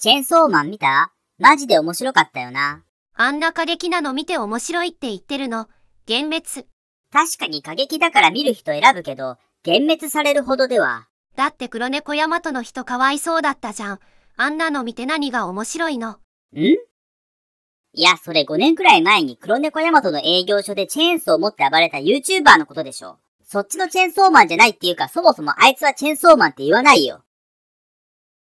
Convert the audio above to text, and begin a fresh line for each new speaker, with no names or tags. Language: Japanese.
チェーンソーマン見たマジで面白かったよな。あんな過激なの見て面白いって言ってるの、幻滅。確かに過激だから見る人選ぶけど、幻滅されるほどでは。だって黒猫ヤマトの人かわいそうだったじゃん。あんなの見て何が面白いのん
いや、それ5年くらい前に黒猫ヤマトの営業所でチェーンソーを持って暴れた YouTuber のことでしょ。そっちのチェーンソーマンじゃないっていうか、そもそもあいつはチェーンソーマンって言わないよ。